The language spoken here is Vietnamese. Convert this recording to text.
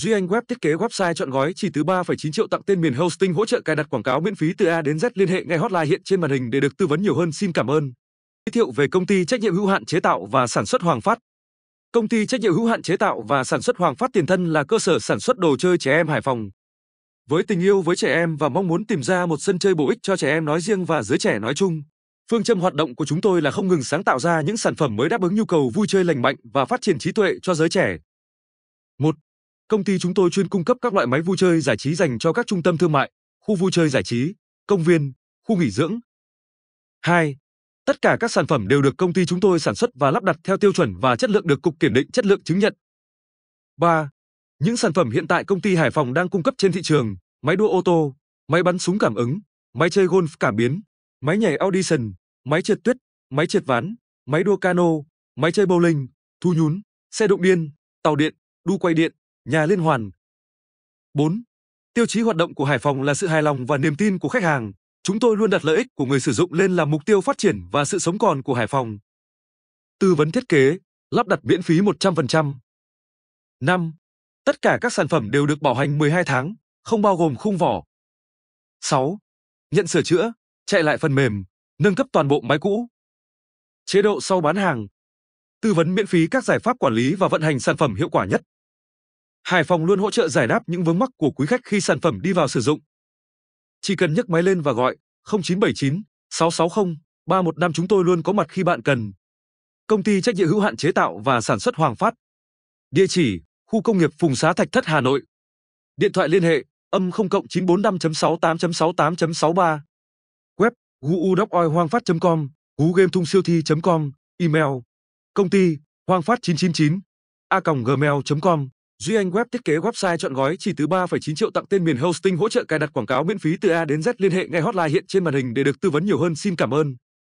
Duy Anh Web thiết kế website chọn gói chỉ từ 3,9 triệu tặng tên miền hosting hỗ trợ cài đặt quảng cáo miễn phí từ A đến Z liên hệ ngay hotline hiện trên màn hình để được tư vấn nhiều hơn. Xin cảm ơn. Giới thiệu về công ty trách nhiệm hữu hạn chế tạo và sản xuất Hoàng Phát. Công ty trách nhiệm hữu hạn chế tạo và sản xuất Hoàng Phát Tiền Thân là cơ sở sản xuất đồ chơi trẻ em Hải Phòng. Với tình yêu với trẻ em và mong muốn tìm ra một sân chơi bổ ích cho trẻ em nói riêng và giới trẻ nói chung, phương châm hoạt động của chúng tôi là không ngừng sáng tạo ra những sản phẩm mới đáp ứng nhu cầu vui chơi lành mạnh và phát triển trí tuệ cho giới trẻ. 1. Công ty chúng tôi chuyên cung cấp các loại máy vui chơi giải trí dành cho các trung tâm thương mại, khu vui chơi giải trí, công viên, khu nghỉ dưỡng. 2. Tất cả các sản phẩm đều được công ty chúng tôi sản xuất và lắp đặt theo tiêu chuẩn và chất lượng được Cục Kiểm định Chất lượng chứng nhận. 3. Những sản phẩm hiện tại công ty Hải Phòng đang cung cấp trên thị trường, máy đua ô tô, máy bắn súng cảm ứng, máy chơi golf cảm biến, máy nhảy audition, máy trượt tuyết, máy trượt ván, máy đua cano, máy chơi bowling, thu nhún, xe động điên, tàu điện, đu quay điện, nhà liên hoàn. 4. Tiêu chí hoạt động của Hải Phòng là sự hài lòng và niềm tin của khách hàng. Chúng tôi luôn đặt lợi ích của người sử dụng lên làm mục tiêu phát triển và sự sống còn của Hải Phòng. Tư vấn thiết kế, lắp đặt miễn phí 100%. 5. Tất cả các sản phẩm đều được bảo hành 12 tháng, không bao gồm khung vỏ. 6. Nhận sửa chữa, chạy lại phần mềm, nâng cấp toàn bộ máy cũ. Chế độ sau bán hàng. Tư vấn miễn phí các giải pháp quản lý và vận hành sản phẩm hiệu quả nhất. Hải Phòng luôn hỗ trợ giải đáp những vướng mắc của quý khách khi sản phẩm đi vào sử dụng. Chỉ cần nhấc máy lên và gọi 0979 660 315 chúng tôi luôn có mặt khi bạn cần. Công ty trách nhiệm hữu hạn chế tạo và sản xuất Hoàng Phát. Địa chỉ: Khu công nghiệp Phùng Xá Thạch Thất Hà Nội. Điện thoại liên hệ: âm 0 945.68.68.63. Web: guudocoihoangphat.com, gugametungsiêu com email: công ty hoangphat999 a gmail.com Duy Anh Web thiết kế website chọn gói chỉ từ 3,9 triệu tặng tên miền hosting hỗ trợ cài đặt quảng cáo miễn phí từ A đến Z liên hệ ngay hotline hiện trên màn hình để được tư vấn nhiều hơn. Xin cảm ơn.